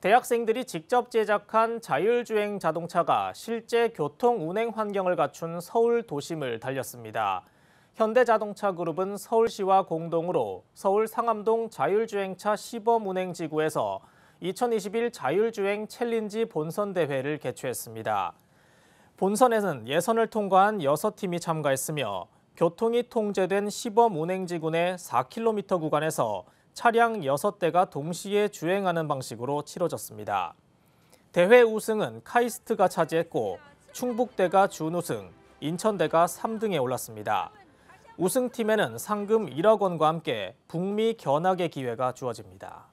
대학생들이 직접 제작한 자율주행 자동차가 실제 교통 운행 환경을 갖춘 서울 도심을 달렸습니다. 현대자동차그룹은 서울시와 공동으로 서울 상암동 자율주행차 시범 운행 지구에서 2021 자율주행 챌린지 본선 대회를 개최했습니다. 본선에는 예선을 통과한 6팀이 참가했으며 교통이 통제된 시범 운행 지구 내 4km 구간에서 차량 6대가 동시에 주행하는 방식으로 치러졌습니다. 대회 우승은 카이스트가 차지했고 충북대가 준우승, 인천대가 3등에 올랐습니다. 우승팀에는 상금 1억 원과 함께 북미 견학의 기회가 주어집니다.